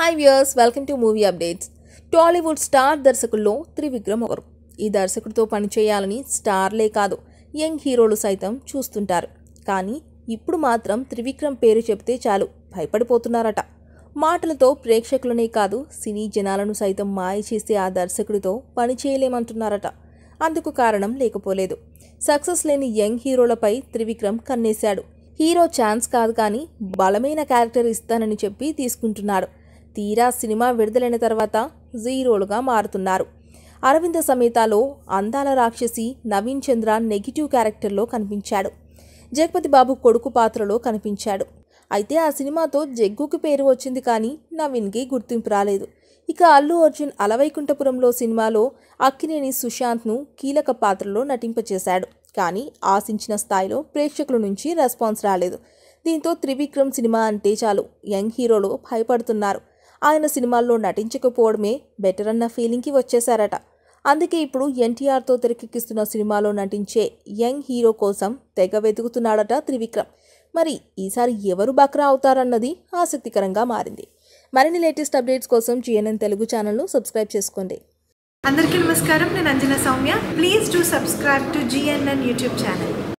hi viewers welcome to movie updates Tollywood star దర్శకుల్లో త్రివిక్రమ్ ఒకరు ఈ దర్శకుడితో పనిచేయాలని స్టార్లే కాదు యంగ్ హీరోలు సైతం చూస్తుంటారు కానీ ఇప్పుడు మాత్రం త్రివిక్రమ్ పేరు చెప్తే చాలు భయపడిపోతున్నారట మాటలతో ప్రేక్షకులనే కాదు సినీ జనాలను సైతం మాయ చేసే ఆ దర్శకుడితో పని చేయలేమంటున్నారట అందుకు కారణం లేకపోలేదు సక్సెస్ లేని యంగ్ హీరోలపై త్రివిక్రమ్ కన్నేశాడు హీరో ఛాన్స్ కాదు కానీ బలమైన క్యారెక్టర్ ఇస్తానని చెప్పి తీసుకుంటున్నాడు తీరా సినిమా విడుదలైన తర్వాత జీరోలుగా మారుతున్నారు అరవింద సమేతలో అందాల రాక్షసి నవీన్ చంద్ర నెగిటివ్ క్యారెక్టర్లో కనిపించాడు జగపతి బాబు కొడుకు పాత్రలో కనిపించాడు అయితే ఆ సినిమాతో జగ్గుకి పేరు వచ్చింది కానీ నవీన్కి గుర్తింపు రాలేదు ఇక అల్లు అర్జున్ అలవైకుంఠపురంలో సినిమాలో అక్కినేని సుశాంత్ను కీలక పాత్రలో నటింపచేశాడు కానీ ఆశించిన స్థాయిలో ప్రేక్షకుల నుంచి రెస్పాన్స్ రాలేదు దీంతో త్రివిక్రమ్ సినిమా అంటే చాలు యంగ్ హీరోలు భయపడుతున్నారు ఆయన సినిమాల్లో నటించకపోవడమే బెటర్ అన్న ఫీలింగ్కి వచ్చేశారట అందుకే ఇప్పుడు ఎన్టీఆర్తో తెరకెక్కిస్తున్న సినిమాలో నటించే యంగ్ హీరో కోసం తెగ వెతుకుతున్నాడట త్రివిక్రమ్ మరి ఈసారి ఎవరు బక్రా అవుతారన్నది ఆసక్తికరంగా మారింది మరిన్ని లేటెస్ట్ అప్డేట్స్ కోసం జిఎన్ఎన్ తెలుగు ఛానల్ను సబ్స్క్రైబ్ చేసుకోండి అందరికీ నమస్కారం నేను Anjana Soumya please do subscribe to GNN YouTube channel